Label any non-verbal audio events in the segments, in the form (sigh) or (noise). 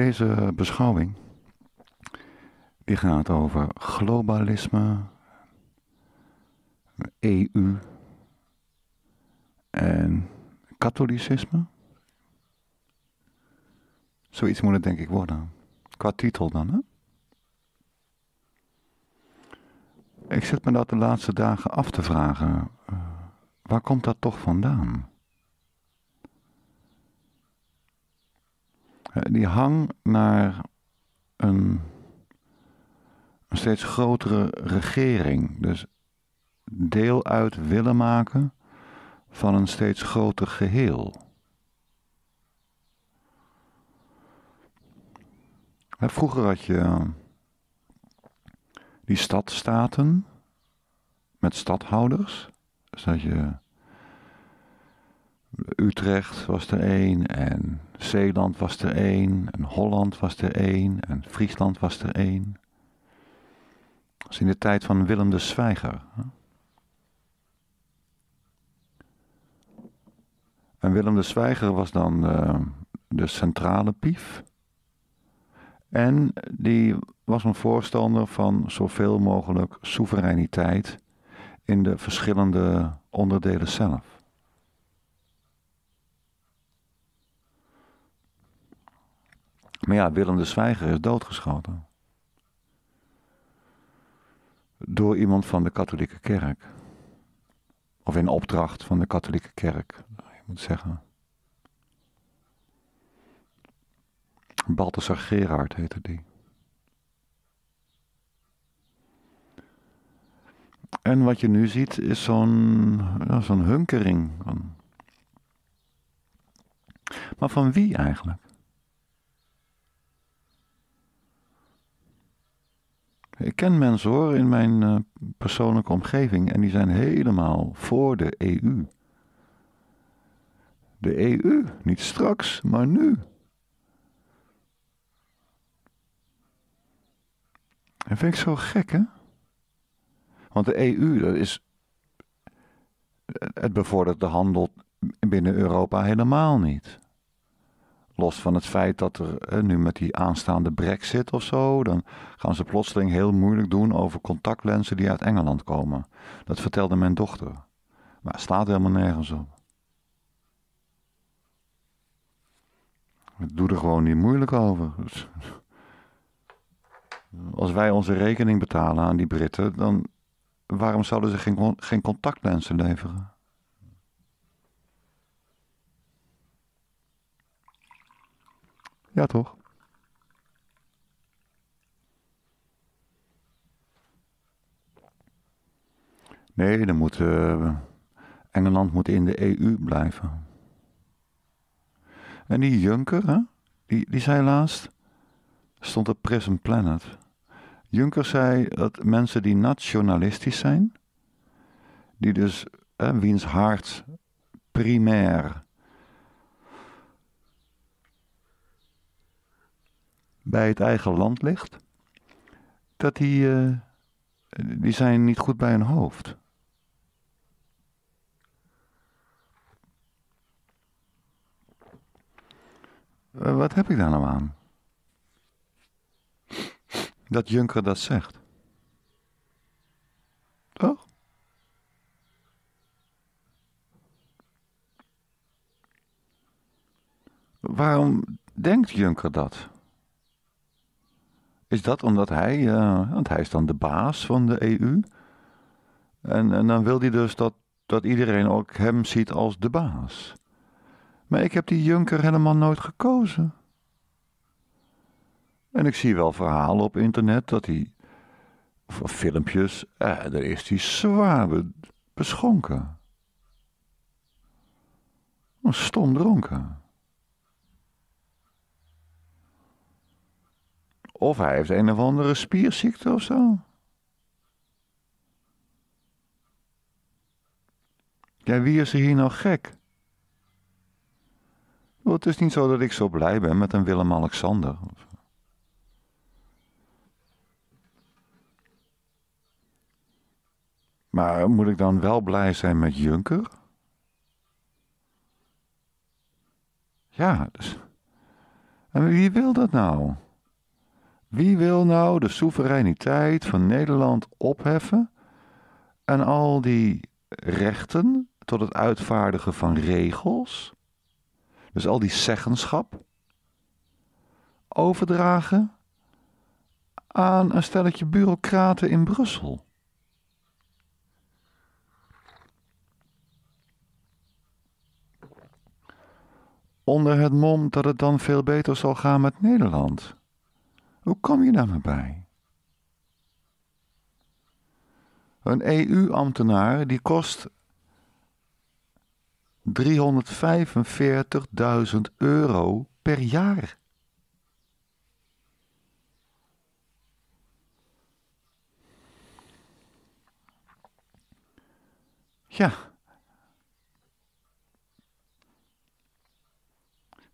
Deze beschouwing die gaat over globalisme, EU en katholicisme. Zoiets moet het denk ik worden. Qua titel dan, hè? Ik zit me dat de laatste dagen af te vragen. Eh, waar komt dat toch vandaan? Eh, die hang naar een, een steeds grotere regering. Dus deel uit willen maken van een steeds groter geheel. Vroeger had je eh, die stadstaten met stadhouders. Dus dat je Utrecht was er één. En Zeeland was er één. En Holland was er één. En Friesland was er één. Dat is in de tijd van Willem de Zwijger. En Willem de Zwijger was dan eh, de centrale pief. En die was een voorstander van zoveel mogelijk soevereiniteit in de verschillende onderdelen zelf. Maar ja, Willem de Zwijger is doodgeschoten. Door iemand van de katholieke kerk. Of in opdracht van de katholieke kerk, je moet zeggen. Balthasar Gerard heette die. En wat je nu ziet is zo'n ja, zo'n hunkering. Maar van wie eigenlijk? Ik ken mensen hoor in mijn eh, persoonlijke omgeving en die zijn helemaal voor de EU. De EU, niet straks, maar nu. Dat vind ik zo gek, hè? Want de EU, dat is. Eh, het bevordert de handel binnen Europa helemaal niet. Los van het feit dat er eh, nu met die aanstaande brexit of zo, dan gaan ze plotseling heel moeilijk doen over contactlenzen die uit Engeland komen. Dat vertelde mijn dochter. Maar het staat helemaal nergens op. Ik doe er gewoon niet moeilijk over. (laughs) Als wij onze rekening betalen aan die Britten, dan waarom zouden ze geen, geen contactlenzen leveren? Ja, toch? Nee, dan moet, eh, Engeland moet in de EU blijven. En die Juncker, hè? Die, die zei laatst, stond op Present Planet. Juncker zei dat mensen die nationalistisch zijn, die dus, hè, wiens hart primair bij het eigen land ligt, dat die, eh, die zijn niet goed bij hun hoofd. Eh, wat heb ik daar nou aan? Dat Junker dat zegt. Toch? Waarom denkt Junker dat? Is dat omdat hij, eh, want hij is dan de baas van de EU. En, en dan wil hij dus dat, dat iedereen ook hem ziet als de baas. Maar ik heb die Juncker helemaal nooit gekozen. En ik zie wel verhalen op internet dat hij, of, filmpjes, eh, daar is hij zwaar beschonken. Stom dronken. Of hij heeft een of andere spierziekte of zo. Ja, wie is er hier nou gek? Well, het is niet zo dat ik zo blij ben met een Willem-Alexander. Maar moet ik dan wel blij zijn met Junker? Ja, dus. En wie wil dat nou? Wie wil nou de soevereiniteit van Nederland opheffen en al die rechten tot het uitvaardigen van regels, dus al die zeggenschap, overdragen aan een stelletje bureaucraten in Brussel? Onder het mom dat het dan veel beter zal gaan met Nederland. Hoe kom je daar maar nou bij? Een EU-ambtenaar die kost 345.000 euro per jaar. Ja.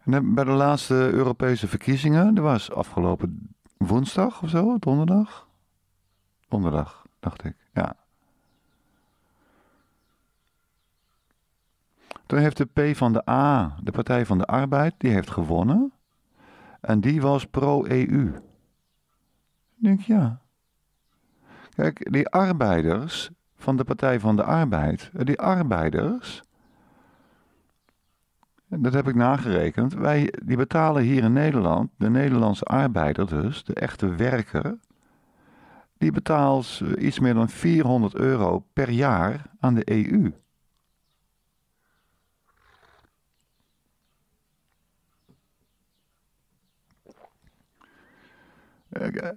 En bij de laatste Europese verkiezingen, er was afgelopen woensdag of zo, donderdag? Donderdag, dacht ik, ja. Toen heeft de P van de A, de Partij van de Arbeid, die heeft gewonnen. En die was pro-EU. Ik denk, ja. Kijk, die arbeiders van de Partij van de Arbeid, eh, die arbeiders, dat heb ik nagerekend. Wij die betalen hier in Nederland, de Nederlandse arbeider dus, de echte werker, die betaalt iets meer dan 400 euro per jaar aan de EU.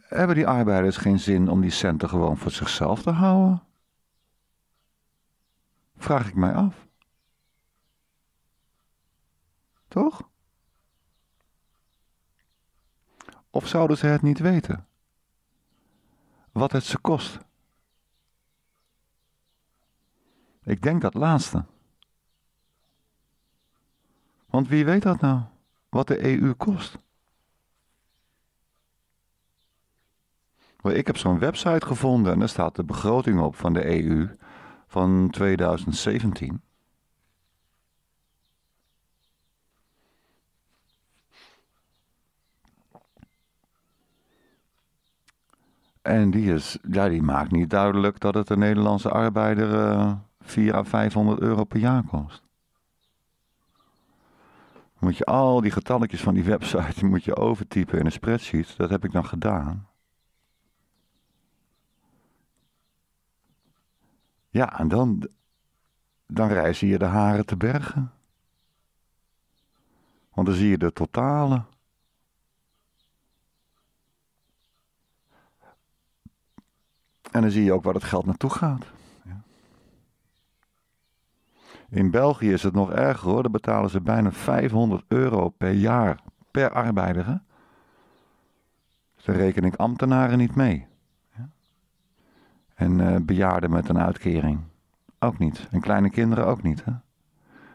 Hebben die arbeiders geen zin om die centen gewoon voor zichzelf te houden? Vraag ik mij af. Toch? Of zouden ze het niet weten? Wat het ze kost? Ik denk dat laatste. Want wie weet dat nou, wat de EU kost? Ik heb zo'n website gevonden en daar staat de begroting op van de EU van 2017. En die, is, ja, die maakt niet duidelijk dat het een Nederlandse arbeider uh, eh, 400 à 500 euro per jaar kost. Dan moet je al die getalletjes van die website moet je overtypen in een spreadsheet. Dat heb ik dan gedaan. Ja, en dan, dan reizen je de haren te bergen. Want dan zie je de totale. En dan zie je ook waar het geld naartoe gaat. In België is het nog erger hoor. Daar betalen ze bijna 500 euro per jaar per arbeider. Hè? Daar reken ik ambtenaren niet mee. En eh, bejaarden met een uitkering ook niet. En kleine kinderen ook niet. Hè?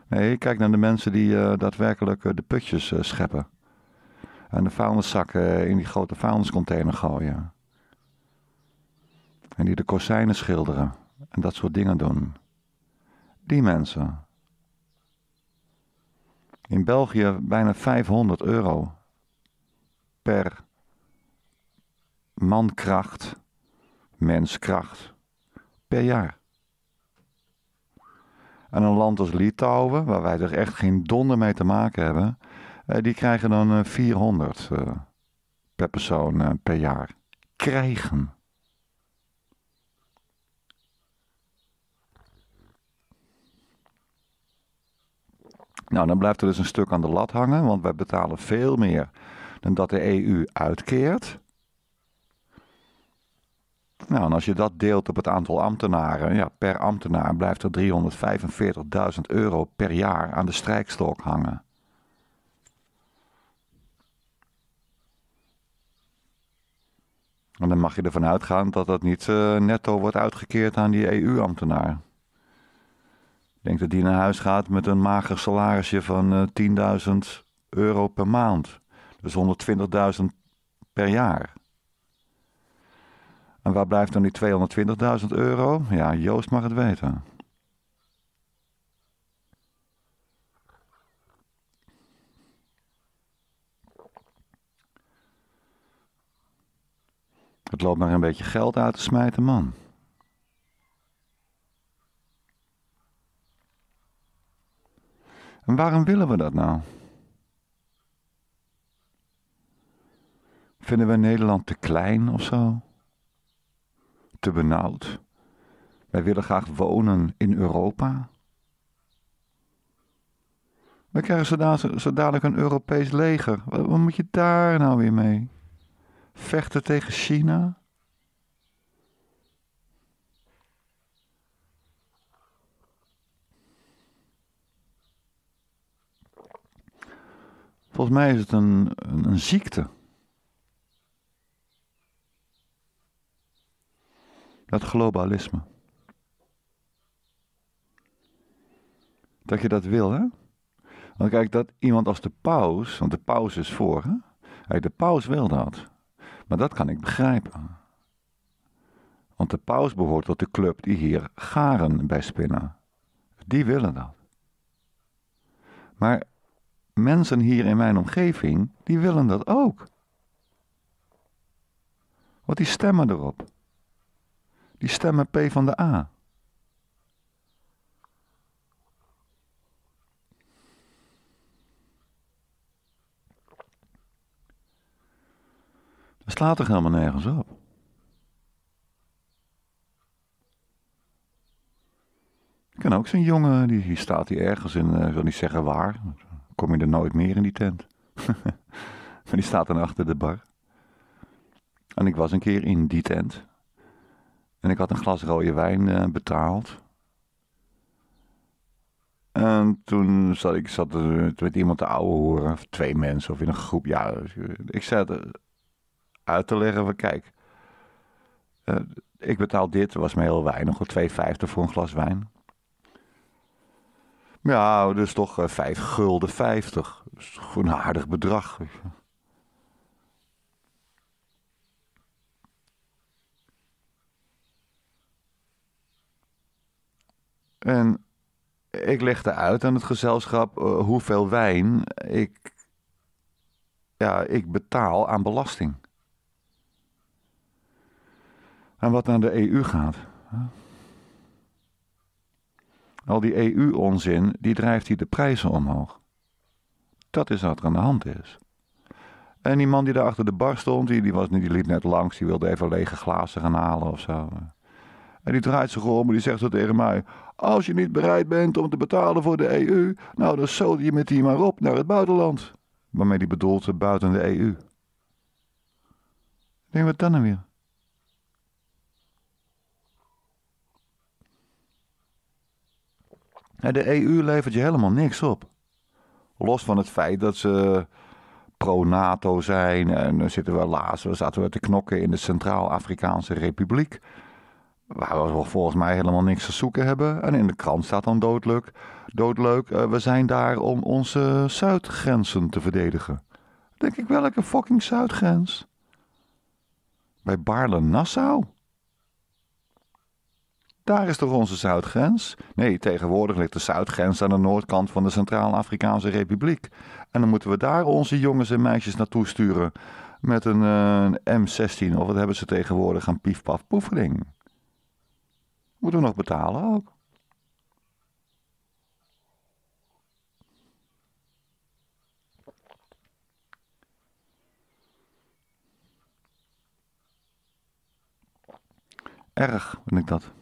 Nee, kijk naar de mensen die eh, daadwerkelijk eh, de putjes scheppen. En de vuilniszakken in die grote vuilniscontainer gooien en die de kozijnen schilderen en dat soort dingen doen. Die mensen. In België bijna 500 euro per mankracht, menskracht, per jaar. En een land als Litouwen, waar wij er echt geen donder mee te maken hebben, eh, die krijgen dan 400 eh, eh, per persoon per jaar. Krijgen. Nou, dan blijft er dus een stuk aan de lat hangen, want wij betalen veel meer dan dat de EU uitkeert. Nou, en als je dat deelt op het aantal ambtenaren, ja, per ambtenaar blijft er 345.000 euro per jaar aan de strijkstok hangen. En dan mag je ervan uitgaan dat dat niet eh, netto wordt uitgekeerd aan die EU-ambtenaar denk dat hij naar huis gaat met een mager salarisje van 10.000 eh, euro per maand. Dus 120.000 per jaar. En waar blijft dan die 220.000 euro? Ja, Joost mag het weten. Het loopt maar een beetje geld uit te smijten, man. En waarom willen we dat nou? Vinden we Nederland te klein of zo? Te benauwd? Wij willen graag wonen in Europa. We krijgen zo dadelijk, een Europees leger. wat moet je daar nou weer mee? Vechten tegen China? Volgens mij is het een, een, een ziekte. Dat globalisme. Dat je dat wil, hè? Want kijk, dat iemand als de paus, want de paus is voor, hè? Kijk, de paus wil dat. Maar dat kan ik begrijpen. Want de paus behoort tot de club die hier garen bij spinnen. Die willen dat. Maar mensen hier in mijn omgeving, die willen dat ook. Wat die stemmen erop. Die stemmen P van de A. Dat slaat toch helemaal nergens op? Ik ken ook zo'n jongen, die, staat hier ergens in, eh, ik wil niet zeggen waar, kom je er nooit meer in die tent. (laughs) maar die staat dan achter de bar. En ik was een keer in die tent. En ik had een glas rode wijn eh, betaald. En toen zat ik zat er met iemand te ouwe horen, of twee mensen, of in een groep. Ja, ik zat uit te leggen van kijk, eh, ik betaal dit, was me heel weinig, 2,50 voor een glas wijn. Ja, dus toch eh, vijf gulden 50. Dat is gewoon een aardig bedrag. En ik legde uit aan het gezelschap eh, hoeveel wijn ik, ja, ik betaal aan belasting. En wat naar de EU gaat. Al die EU-onzin, die drijft hier de prijzen omhoog. Dat is wat er aan de hand is. En die man die daar achter de bar stond, die, die, was, die liep net langs, die wilde even lege glazen gaan halen of zo. En die draait zich om en die zegt zo tegen mij: Als je niet bereid bent om te betalen voor de EU, nou dan zo je met die maar op naar het buitenland. Waarmee die bedoelt buiten de EU. Denk wat dan dan nou weer? De EU levert je helemaal niks op. Los van het feit dat ze pro-NATO zijn en dan zitten we laatst, we zaten we te knokken in de Centraal-Afrikaanse Republiek. Waar we volgens mij helemaal niks te zoeken hebben. En in de krant staat dan doodleuk. Doodleuk, eh, we zijn daar om onze zuidgrenzen te verdedigen. Denk ik welke fucking zuidgrens? Bij Baarle-Nassau? Daar is toch onze zuidgrens? Nee, tegenwoordig ligt de zuidgrens aan de noordkant van de Centraal-Afrikaanse Republiek. En dan moeten we daar onze jongens en meisjes naartoe sturen. Met een, eh, M16 of wat hebben ze tegenwoordig aan piefpaf Moeten we nog betalen ook? Erg vind ik dat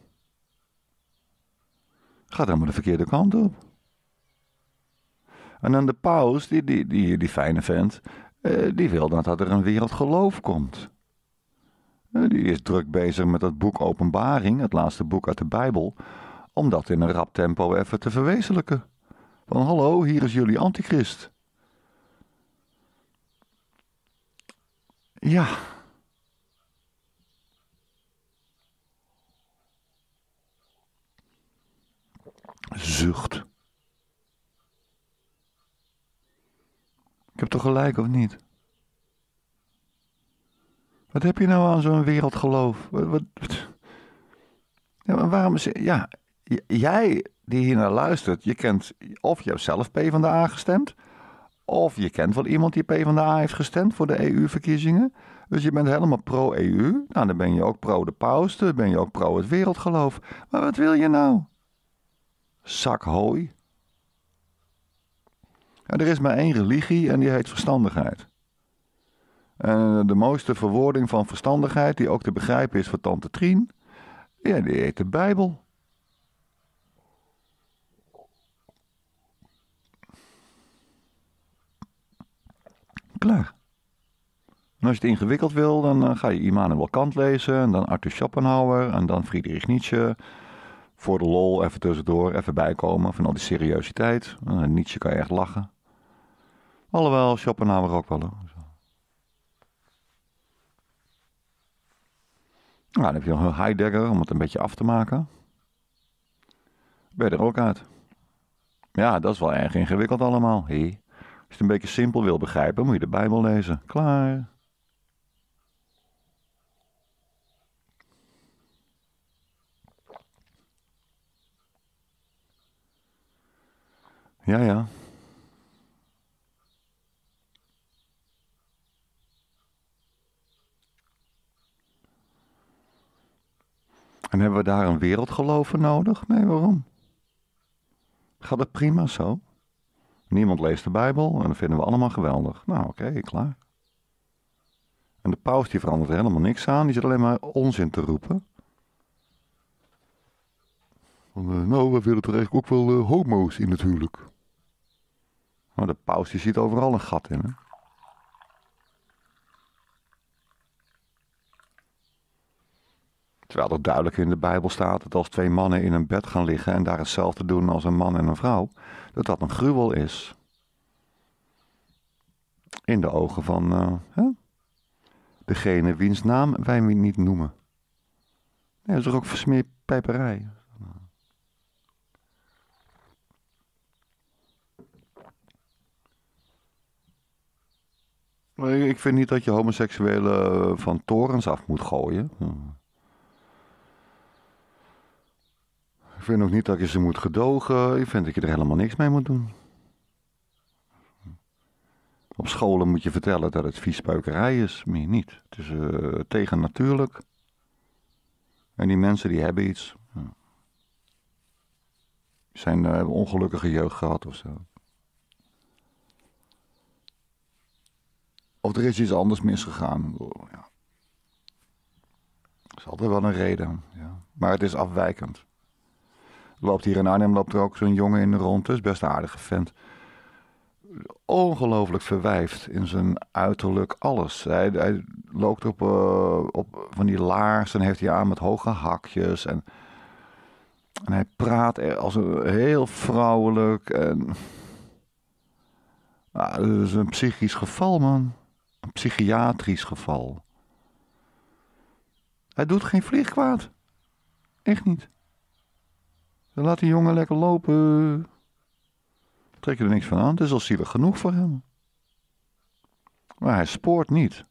gaat helemaal de verkeerde kant op. En dan de paus, die, die, die, die fijne vent, eh, die wil dat er een wereldgeloof komt. Eh, die is druk bezig met het boek Openbaring, het laatste boek uit de Bijbel, om dat in een rap tempo even te verwezenlijken. Van hallo, hier is jullie antichrist. Ja, gelijk of niet? Wat heb je nou aan zo'n wereldgeloof? Wat, Ja, maar waarom ja, jij die hier naar luistert, je kent of je hebt zelf P van de A gestemd, of je kent wel iemand die P van de A heeft gestemd voor de EU-verkiezingen. Dus je bent helemaal pro-EU. Nou, dan ben je ook pro de paus, dan ben je ook pro het wereldgeloof. Maar wat wil je nou? Zak hooi er is maar één religie en die heet verstandigheid. En eh, de mooiste verwoording van verstandigheid, die ook te begrijpen is voor Tante Trien, ja, die heet de Bijbel. Klaar. En als je het ingewikkeld wil, dan eh, ga je Immanuel Kant lezen, en dan Arthur Schopenhauer, en dan Friedrich Nietzsche, voor de lol even tussendoor, even bijkomen van al die seriositeit. Uh, Nietzsche kan je echt lachen. Alhoewel, Schopenhauer ook wel. Nou, dan heb je nog Heidegger om het een beetje af te maken. Ben je er ook uit? Ja, dat is wel erg ingewikkeld allemaal. Hé. Als je het een beetje simpel wil begrijpen, moet je de Bijbel lezen. Klaar. Ja, ja. En hebben we daar een wereldgeloof voor nodig? Nee, waarom? Gaat het prima zo? Niemand leest de Bijbel en dat vinden we allemaal geweldig. Nou, oké, klaar. En de paus die verandert er helemaal niks aan, die zit alleen maar onzin te roepen. Eh, nou, we willen er eigenlijk ook wel eh, homo's in het huwelijk. Maar oh, de paus die ziet overal een gat in. Hè? Terwijl er duidelijk in de Bijbel staat dat als twee mannen in een bed gaan liggen en daar hetzelfde doen als een man en een vrouw, dat dat een gruwel is. In de ogen van eh, hè? degene wiens naam wij niet noemen. Nee, dat is toch ook versmeerpijperij. Ik vind niet dat je homoseksuelen eh, van torens af moet gooien. Hm. Ik vind ook niet dat je ze moet gedogen. Ik vind dat je er helemaal niks mee moet doen. Op scholen moet je vertellen dat het viespeukerij is, meer niet. Het is uh, eh, tegen En die mensen die hebben iets. Ze hebben een ongelukkige jeugd gehad of zo. Of er is iets anders misgegaan. Ja. Dat is altijd wel een reden. Ja. Maar het is afwijkend. Loopt hier in Arnhem loopt er ook zo'n jongen in rond. dus best een aardige vent. Ongelooflijk verwijfd in zijn uiterlijk alles. Hij, hij loopt op, eh, op van die laarzen heeft hij aan met hoge hakjes. En, en hij praat als een, heel vrouwelijk. En, nou, ah, dat is een psychisch geval, man. Een psychiatrisch geval. Hij doet geen vlieg kwaad. Echt niet. Dan laat die jongen lekker lopen. Trek er niks van aan, het is al zielig genoeg voor hem. Maar hij spoort niet.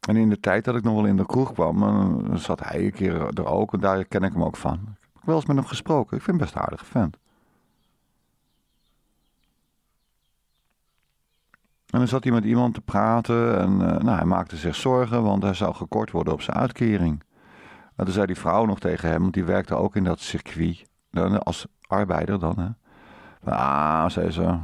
En in de tijd dat ik nog wel in de kroeg kwam, eh, zat hij een keer er ook. En daar ken ik hem ook van ik wel eens met hem gesproken. Ik vind hem best een aardige vent. En dan zat hij met iemand te praten en eh, nou, hij maakte zich zorgen, want hij zou gekort worden op zijn uitkering. En toen zei die vrouw nog tegen hem, want die werkte ook in dat circuit, als arbeider dan. Hè. Ah, zei ze, eh,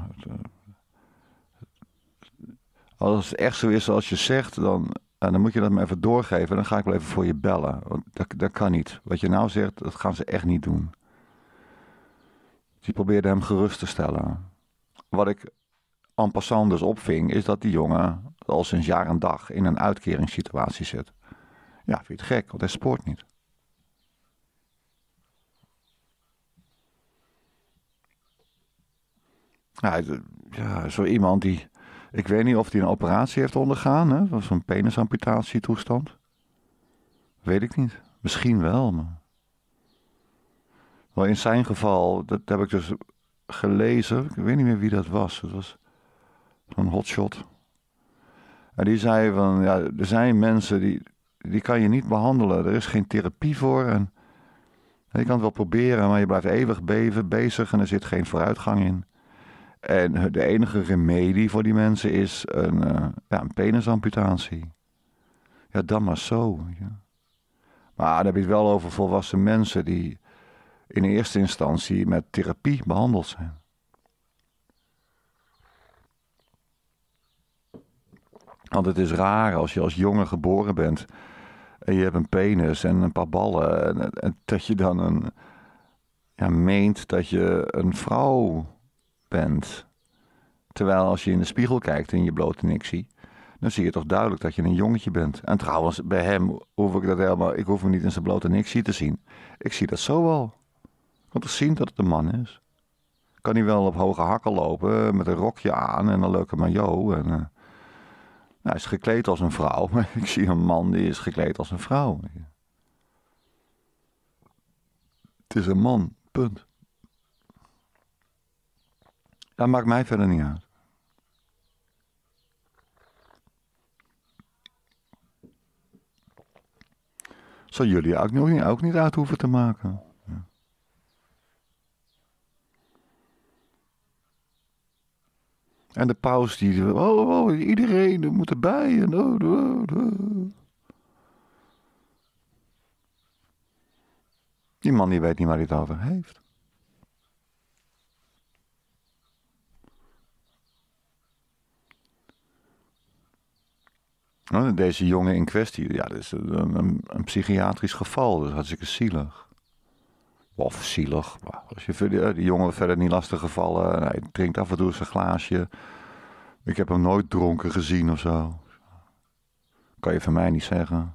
als het echt zo is als je zegt, dan en nou, dan moet je dat me even doorgeven. Dan ga ik wel even voor je bellen. Dat, dat kan niet. Wat je nou zegt, dat gaan ze echt niet doen. Die probeerde hem gerust te stellen. Wat ik en passant dus opving, is dat die jongen al sinds jaar en dag in een uitkeringssituatie zit. Ja, vind je het gek, want hij spoort niet. ja, zo iemand die ik weet niet of hij een operatie heeft ondergaan, hè? zo'n penisamputatietoestand. Weet ik niet. Misschien wel, maar... in zijn geval, dat heb ik dus gelezen. Ik weet niet meer wie dat was. Het was een hotshot. En die zei van, ja, er zijn mensen die, die kan je niet behandelen. Er is geen therapie voor. En, je kan het wel proberen, maar je blijft eeuwig beven, bezig en er zit geen vooruitgang in. En de enige remedie voor die mensen is een, eh, ja, een penisamputatie. Ja, dan maar zo. Ja. Maar dan heb je het wel over volwassen mensen die in eerste instantie met therapie behandeld zijn. Want het is raar als je als jongen geboren bent en je hebt een penis en een paar ballen. En, en dat je dan een, ja, meent dat je een vrouw bent. Terwijl als je in de spiegel kijkt en je blote ziet. dan zie je toch duidelijk dat je een jongetje bent. En trouwens, bij hem hoef ik dat helemaal, ik hoef hem niet in zijn blote niksie te zien. Ik zie dat zo wel. Want ik zie dat het een man is. Kan hij wel op hoge hakken lopen, met een rokje aan en een leuke maillot. En, eh, nou, hij is gekleed als een vrouw, (laughs) maar ik zie een man die is gekleed als een vrouw. Het is een man, punt. Dat maakt mij verder niet uit. Zal jullie ook niet, ook niet uit hoeven te maken. Ja. En de paus die... Oh, oh, iedereen moet erbij. En, nou, oh, nou, oh. Nou. Die man die weet niet waar hij het over heeft. Deze jongen in kwestie, ja, dat is een, een, psychiatrisch geval, dus hartstikke zielig. Of zielig, als je eh, die, jongen verder niet lastig gevallen, eh, hij drinkt af en toe zijn glaasje. Ik heb hem nooit dronken gezien of zo. Kan je van mij niet zeggen.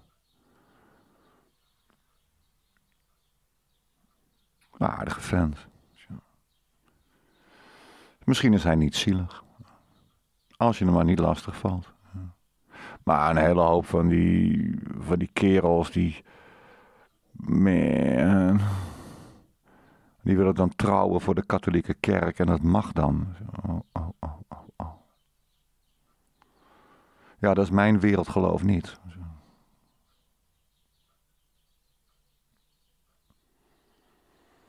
Een aardige vent. Misschien is hij niet zielig. Als je hem maar niet lastig valt. Maar een hele hoop van die, van die kerels die. Man. Die willen dan trouwen voor de katholieke kerk en dat mag dan. Oh, oh, oh, ja, dat is mijn wereldgeloof niet.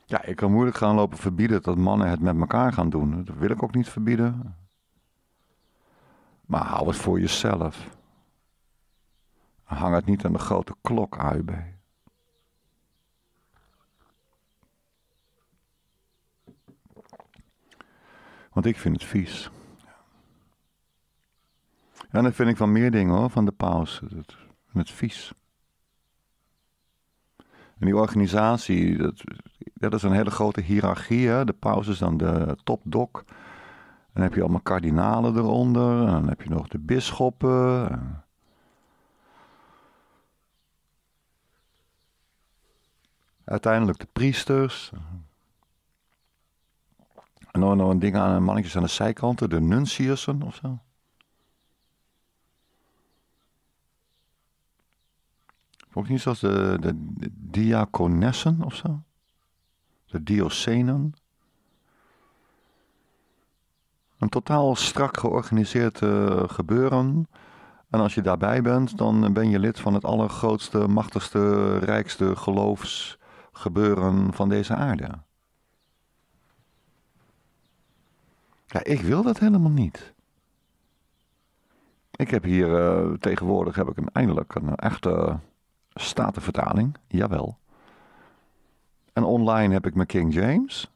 Ja, ik kan moeilijk gaan lopen verbieden dat mannen het met elkaar gaan doen. Dat wil ik ook niet verbieden. Maar hou het voor jezelf. Hang het niet aan de grote klok, AUB. Want ik vind het vies. En dat vind ik van meer dingen hoor, van de paus. Het, het vies. En die organisatie, dat, dat is een hele grote hiërarchie. De paus is dan de topdok. En dan heb je allemaal kardinalen eronder. En dan heb je nog de bisschoppen. Uiteindelijk de priesters. En dan nog een ding aan mannetjes aan de zijkanten, de nunciussen of zo. Ook niet zoals de, diaconessen of zo. De diocenen. Een totaal strak georganiseerd eh, gebeuren. En als je daarbij bent, dan eh, ben je lid van het allergrootste, machtigste, rijkste geloofs- gebeuren van deze aarde. Ja, ik wil dat helemaal niet. Ik heb hier eh, tegenwoordig heb ik een, eindelijk een echte statenvertaling. Jawel. En online heb ik mijn King James.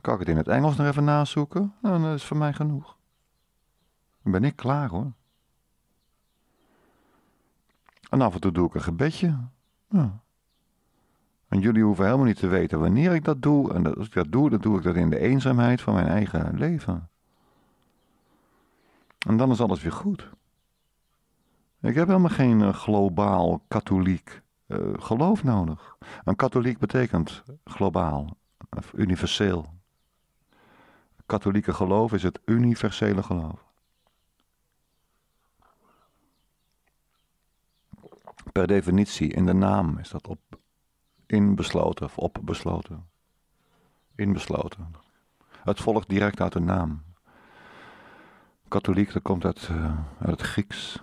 Kan ik het in het Engels nog even nazoeken? Nou, dat is voor mij genoeg. Dan ben ik klaar hoor. En af en toe doe ik een gebedje. Ja. Want jullie hoeven helemaal niet te weten wanneer ik dat doe. En als ik dat doe, dan doe ik dat in de eenzaamheid van mijn eigen leven. En dan is alles weer goed. Ik heb helemaal geen eh, globaal katholiek eh, geloof nodig. Een katholiek betekent globaal, of universeel. Katholieke geloof is het universele geloof. Per definitie, in de naam is dat op, Inbesloten of opbesloten. Inbesloten. Het volgt direct uit de naam. Katholiek, dat komt uit, eh, uit het Grieks.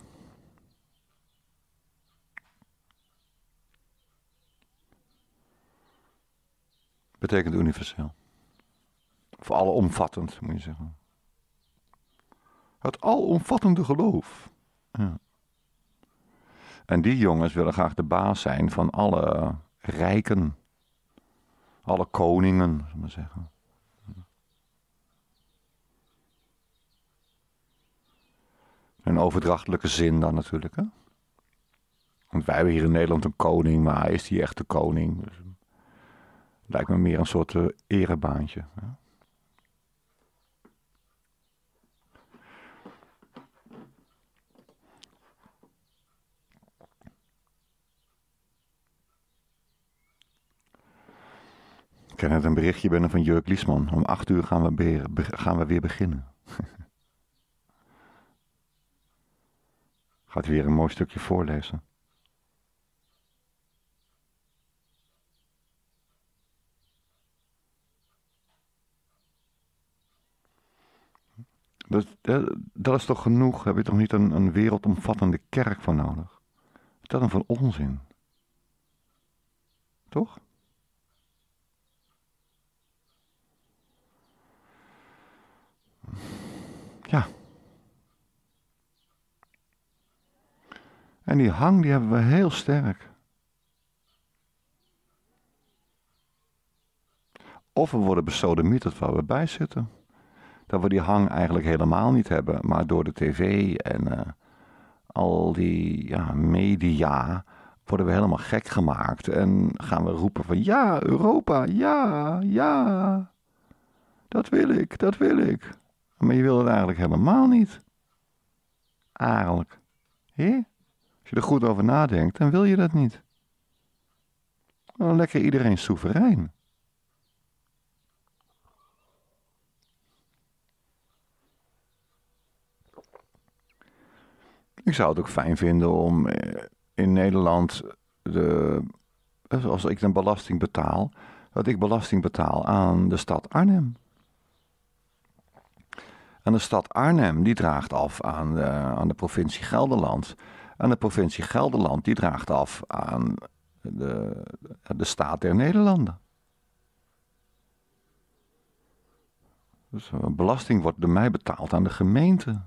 Betekent universeel. alle omvattend moet je zeggen. Het alomvattende geloof. Ja. En die jongens willen graag de baas zijn van alle rijken, alle koningen, zullen we maar zeggen. Een overdrachtelijke zin dan natuurlijk. Hè? Want wij hebben hier in Nederland een koning, maar is die echt de koning? Dus, hm, lijkt me meer een soort eh, erebaantje. Hè? kreeg net een berichtje binnen van Jurk Liesman. Om acht uur gaan we, weer, gaan we weer beginnen. (laughs) Gaat weer een mooi stukje voorlezen. Dat, dat, is toch genoeg? Heb je toch niet een, een wereldomvattende kerk voor nodig? Wat is dan voor onzin? Toch? Ja. En die hang, die hebben we heel sterk. Of we worden besodemieterd waar we bij zitten. Dat we die hang eigenlijk helemaal niet hebben. Maar door de tv en eh, al die ja, media worden we helemaal gek gemaakt. En gaan we roepen van ja, Europa, ja, ja. Dat wil ik, dat wil ik. Maar je wil het eigenlijk helemaal niet. Eigenlijk. Hé? Als je er goed over nadenkt, dan wil je dat niet. Dan nou, lekker iedereen soeverein. Ik zou het ook fijn vinden om eh, in Nederland, de, eh, als ik een belasting betaal, dat ik belasting betaal aan de stad Arnhem. En de stad Arnhem, die draagt af aan de, eh, aan de provincie Gelderland. En de provincie Gelderland, die draagt af aan de, de staat der Nederlanden. Dus eh, belasting wordt door mij betaald aan de gemeente.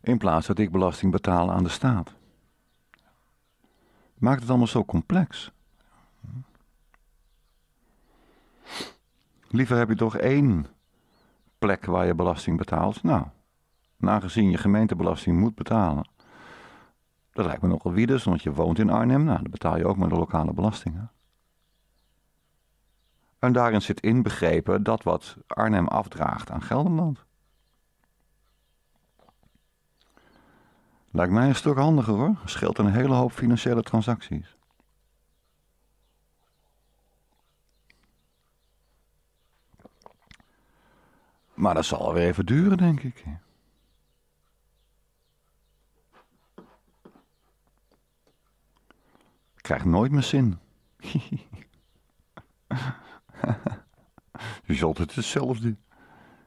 In plaats dat ik belasting betaal aan de staat maakt het allemaal zo complex. Liever heb je toch één plek waar je belasting betaalt? Nou, aangezien je gemeentebelasting moet betalen, dat lijkt me nogal wieders, want je woont in Arnhem, nou, dan betaal je ook maar de lokale belastingen. En daarin zit inbegrepen dat wat Arnhem afdraagt aan Gelderland. Lijkt mij een stuk handiger hoor. Scheelt een hele hoop financiële transacties. Maar dat zal weer even duren, denk ik. Ik krijg nooit mijn zin. (laughs) Je zult het hetzelfde. Ik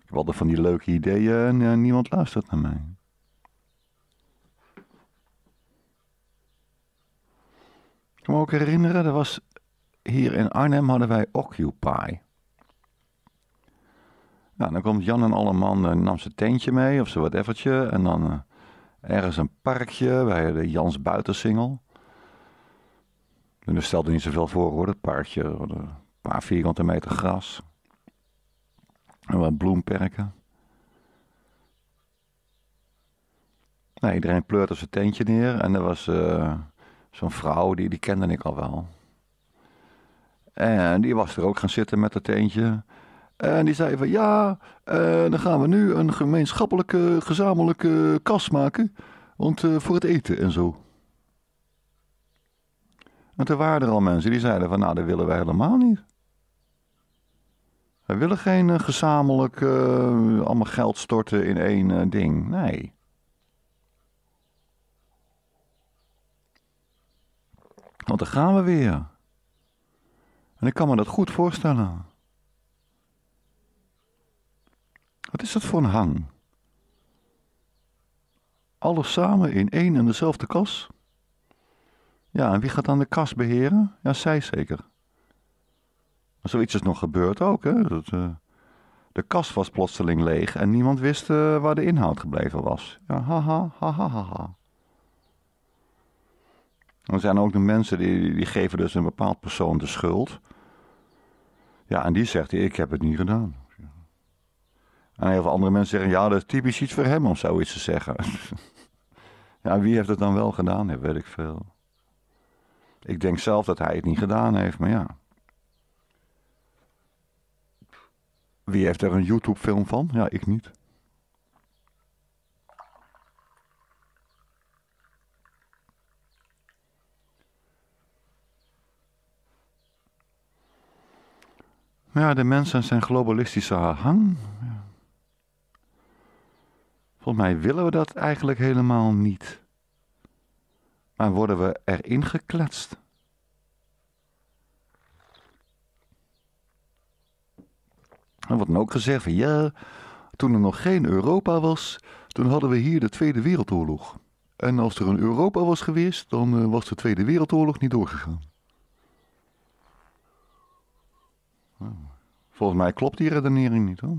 had van die leuke ideeën en eh, niemand luistert naar mij. Ik kan me ook herinneren, er was hier in Arnhem hadden wij Occupy. Nou, dan komt Jan en man en nam zijn tentje mee of zo wat effertje. En dan eh, ergens een parkje bij de Jans Buitensingel. En dat stelde niet zoveel voor hoor, dat parkje. Een paar vierkante meter gras. En wat bloemperken. Nou, iedereen pleurde zijn tentje neer en er was... Eh, zo'n vrouw, die, die kende ik al wel. En die was er ook gaan zitten met dat eentje. En die zei van ja, eh, dan gaan we nu een gemeenschappelijke, gezamenlijke kas maken. Want eh, voor het eten en zo. en toen waren er al mensen die zeiden van nou, dat willen wij helemaal niet. We willen geen eh, gezamenlijk allemaal geld storten in één ding. Nee. Want daar gaan we weer. En ik kan me dat goed voorstellen. Wat is dat voor een hang? Alles samen in één en dezelfde kas? Ja, en wie gaat dan de kas beheren? Ja, zij zeker. zoiets is nog gebeurd ook, hè? Dat, eh, de kas was plotseling leeg en niemand wist eh, waar de inhoud gebleven was. Ja, ha, ha, ha. En er zijn ook de mensen die, die geven dus een bepaald persoon de schuld. Ja, en die zegt, ik heb het niet gedaan. En heel veel andere mensen zeggen, ja, dat is typisch iets voor hem om zoiets te zeggen. (laughs) ja, wie heeft het dan wel gedaan? Dat weet ik veel. Ik denk zelf dat hij het niet gedaan heeft, maar ja. Wie heeft er een YouTube-film van? Ja, ik niet. Ja, de mensen zijn globalistische hang. Volgens mij willen we dat eigenlijk helemaal niet. Maar worden we erin gekletst? Er wordt dan ook gezegd van ja, toen er nog geen Europa was, toen hadden we hier de Tweede Wereldoorlog. En als er een Europa was geweest, dan eh, was de Tweede Wereldoorlog niet doorgegaan. Nou, volgens mij klopt die redenering niet hoor.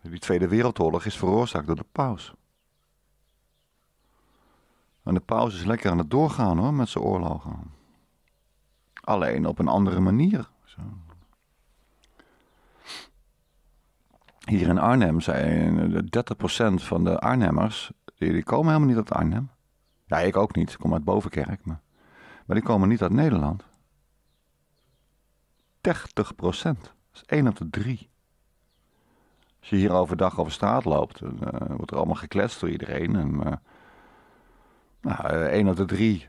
Die Tweede Wereldoorlog is veroorzaakt door de paus. En de paus is lekker aan het doorgaan hoor, met zijn oorlogen. Alleen op een andere manier. Zo. hier in Arnhem zijn 30% eh, van de Arnhemmers, die, die, komen helemaal niet uit Arnhem. Ja, ik ook niet. Ik kom uit Bovenkerk. Maar, maar die komen niet uit Nederland. 30%. Dat is 1 op de 3. Als je hier overdag over straat loopt, dan eh, wordt er allemaal gekletst door iedereen. En, uh, nou, 1 op de 3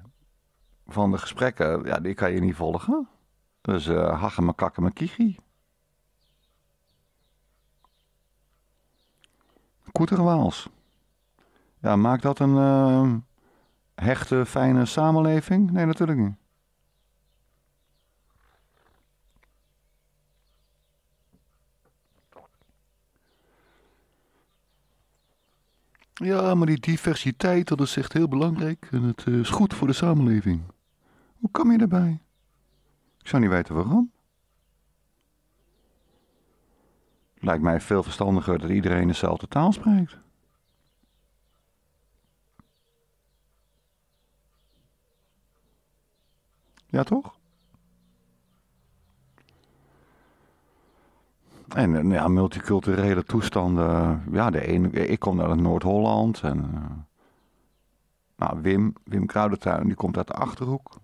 van de gesprekken, ja, die kan je niet volgen. Dus uh, hachen me kakken me Koeterwaals. Ja, maakt dat een eh, hechte, fijne samenleving? Nee, natuurlijk niet. Ja, maar die diversiteit, dat is echt heel belangrijk. En het eh, is goed voor de samenleving. Hoe kom je daarbij? Ik zou niet weten waarom. Lijkt mij veel verstandiger dat iedereen dezelfde taal spreekt. Ja, toch? En ja, multiculturele toestanden. Ja, de ene, ik kom uit Noord-Holland. En, eh, nou, Wim, Wim Kruidentuin, die komt uit de Achterhoek.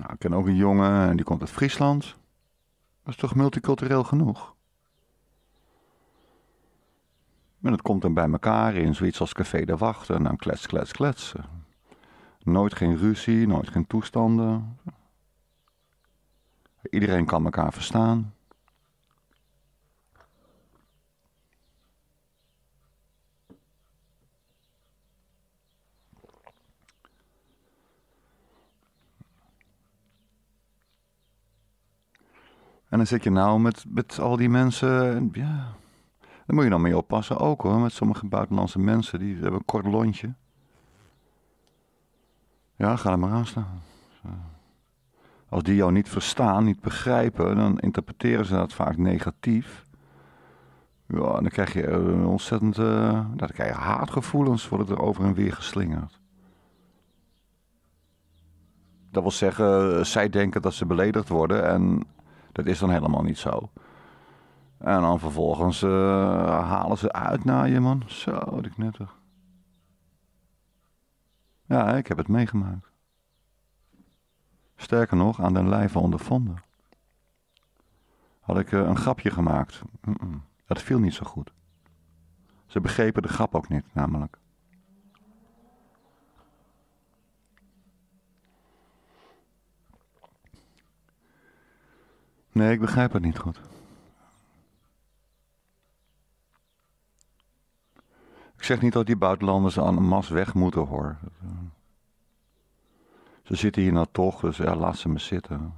Nou, ik ken ook een jongen en die komt uit Friesland. Dat is toch multicultureel genoeg? En dat komt dan bij elkaar in zoiets als Café de Wacht nou, en dan klets, klets, klets. Nooit geen ruzie, nooit geen toestanden. Iedereen kan elkaar verstaan. En dan zit je nou met, met al die mensen. Ja, daar moet je dan mee oppassen ook hoor. Met sommige buitenlandse mensen. Die hebben een kort lontje. Ja, ga er maar aan staan. Als die jou niet verstaan, niet begrijpen. dan interpreteren ze dat vaak negatief. Ja, en dan krijg je een ontzettend. Uh, dan krijg je haatgevoelens. Wordt er over en weer geslingerd. Dat wil zeggen, eh, zij denken dat ze beledigd worden en dat is dan helemaal niet zo. En dan vervolgens eh, halen ze uit naar je, man. Zo, de knetter. Ja, ik heb het meegemaakt. Sterker nog, aan den lijve ondervonden. Had ik eh, een grapje gemaakt. Het viel niet zo goed. Ze begrepen de grap ook niet, namelijk. Nee, ik begrijp het niet goed. Ik zeg niet dat die buitenlanders aan een mas weg moeten hoor. Ze zitten hier nou toch, dus laat ze me zitten.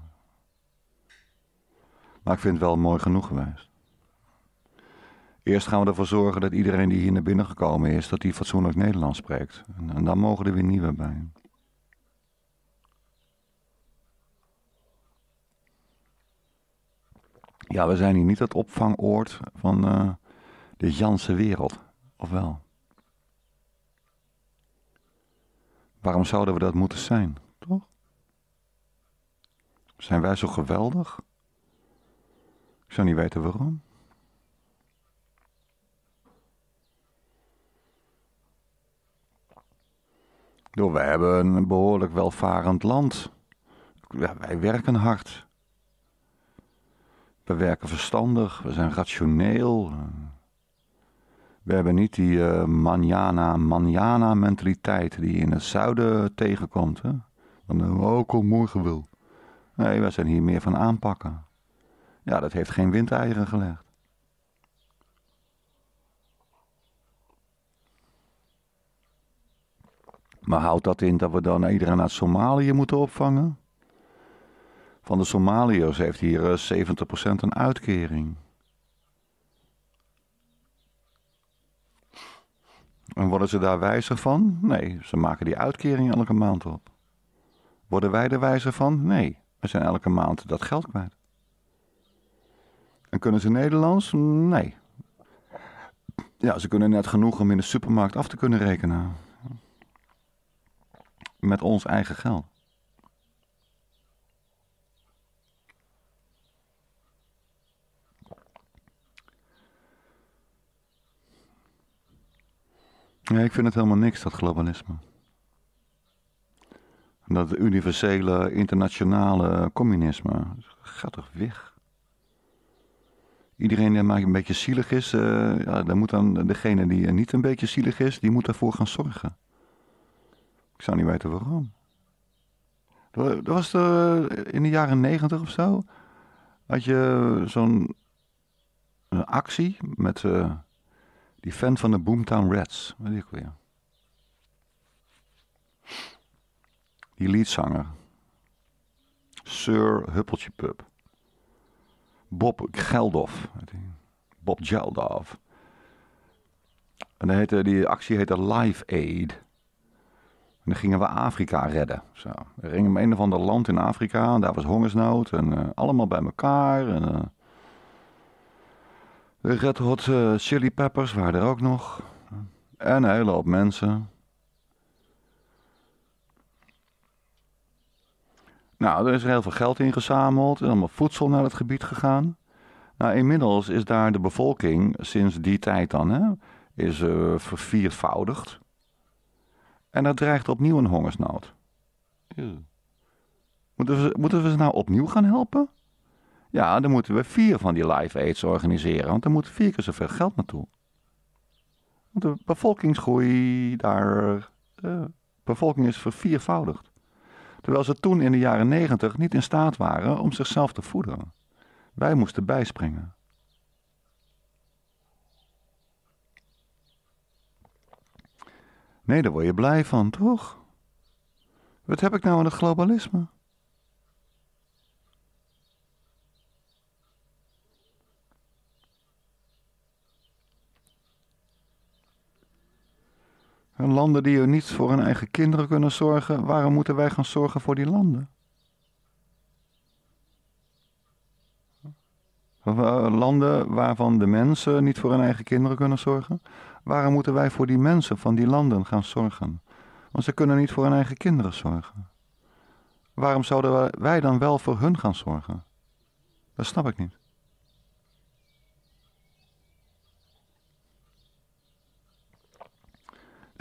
Maar ik vind het wel mooi genoeg geweest. Eerst gaan we ervoor zorgen dat iedereen die hier naar binnen gekomen is, dat die fatsoenlijk Nederlands spreekt. En, en dan mogen er weer nieuwe bij. Ja, we zijn hier niet het opvangoord van eh, de Janse wereld, of wel? Waarom zouden we dat moeten zijn, toch? Zijn wij zo geweldig? Ik zou niet weten waarom. Door, wij hebben een behoorlijk welvarend land. wij werken hard. We werken verstandig, we zijn rationeel. We hebben niet die uh, manjana, manjana mentaliteit die in het zuiden tegenkomt. Hè? Dan, eh, oh, kom mooi gewil. Nee, wij zijn hier meer van aanpakken. Ja, dat heeft geen windeieren gelegd. Maar houdt dat in dat we dan iedereen uit Somalië moeten opvangen? van de Somaliërs heeft hier 70% eh, een uitkering. En worden ze daar wijzer van? Nee, ze maken die uitkering elke maand op. Worden wij er wijzer van? Nee, we zijn elke maand dat geld kwijt. En kunnen ze Nederlands? Nee. Ja, ze kunnen net genoeg om in de supermarkt af te kunnen rekenen. Met ons eigen geld. Ja, ik vind het helemaal niks, dat globalisme. Dat universele, internationale communisme gaat toch weg? Iedereen die maar een beetje zielig is, uh, ja, dan moet dan degene die eh, niet een beetje zielig is, die moet daarvoor gaan zorgen. Ik zou niet weten waarom. Dat was de, eh, in de jaren negentig of zo. Had je zo'n actie met die fan van de Boomtown Rats. Weet ik weer. Die leadzanger, Sir Huppeltje Pub, Bob Geldof. Bob Geldof. En heette, die actie heette Live Aid. En dan gingen we Afrika redden. Zo. We gingen om een of ander land in Afrika. En daar was hongersnood. En eh, allemaal bij elkaar. En, eh, Red Hot uh, Chili Peppers waren er ook nog. En een hele hoop mensen. Nou, er is er heel veel geld ingezameld. Er is allemaal voedsel naar het gebied gegaan. Nou, inmiddels is daar de bevolking sinds die tijd dan, hè, is uh, verviervoudigd. En dat dreigt opnieuw een hongersnood. Ja. Moeten, we, moeten we ze nou opnieuw gaan helpen? Ja, dan moeten we vier van die live aids organiseren, want er moet vier keer zoveel geld naartoe. Want de bevolkingsgroei daar, de eh, bevolking is verviervoudigd. Terwijl ze toen in de jaren negentig niet in staat waren om zichzelf te voeden. Wij moesten bijspringen. Nee, daar word je blij van, toch? Wat heb ik nou aan het globalisme? landen die er niet voor hun eigen kinderen kunnen zorgen, waarom moeten wij gaan zorgen voor die landen? Eh, landen waarvan de mensen niet voor hun eigen kinderen kunnen zorgen, waarom moeten wij voor die mensen van die landen gaan zorgen? Want ze kunnen niet voor hun eigen kinderen zorgen. Waarom zouden wij dan wel voor hun gaan zorgen? Dat snap ik niet.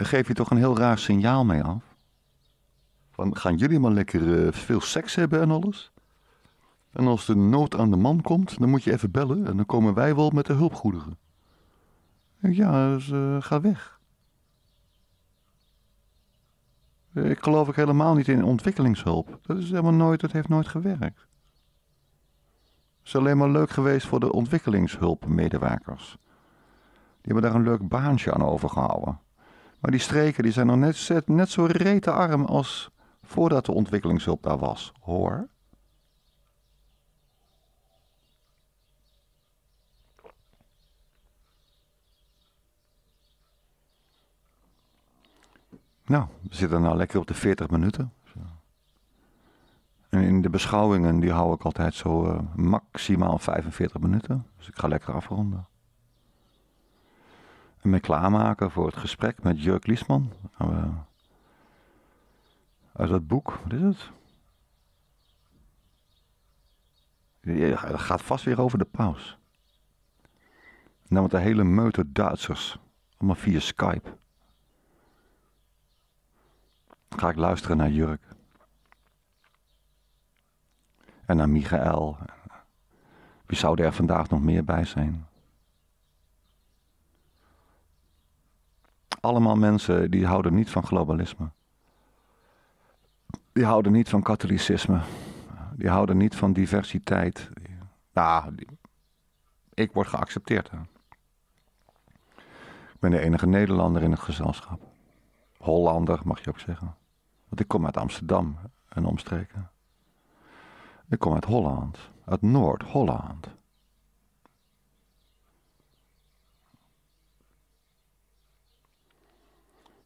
geef je toch een heel raar signaal mee af. Van, gaan jullie maar lekker eh, veel seks hebben en alles? En als de nood aan de man komt, dan moet je even bellen en dan komen wij wel met de hulpgoederen. Ja, dus uh, ga weg. Ik geloof ik helemaal niet in ontwikkelingshulp. Dat is helemaal nooit, dat heeft nooit gewerkt. Het is alleen maar leuk geweest voor de ontwikkelingshulpmedewerkers. Die hebben daar een leuk baantje aan overgehouden. Maar die streken die zijn nog net, net zo rete arm als voordat de ontwikkelingshulp daar was, hoor. Nou, we zitten nou lekker op de 40 minuten. En in de beschouwingen die hou ik altijd zo eh, maximaal 45 minuten. Dus ik ga lekker afronden me klaarmaken voor het gesprek met Jurk Liesman. Nou, eh, uit dat boek, wat is het? Het gaat vast weer over de paus. Nou, met de hele meute Duitsers. Allemaal via Skype. Ga ik luisteren naar Jurk. En naar Michael. Wie zou er vandaag nog meer bij zijn? allemaal mensen die houden niet van globalisme. Die houden niet van katholicisme. Die houden niet van diversiteit. Nou, ik word geaccepteerd. Hè. Ik ben de enige Nederlander in het gezelschap. Hollander, mag je ook zeggen. Want ik kom uit Amsterdam en omstreken. Ik kom uit Holland, uit Noord-Holland.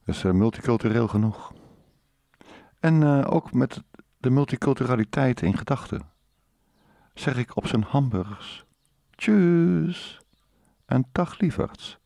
Dat is eh, multicultureel genoeg. En eh, ook met de multiculturaliteit in gedachten zeg ik op zijn hamburgers. Tjus en dag lieverds.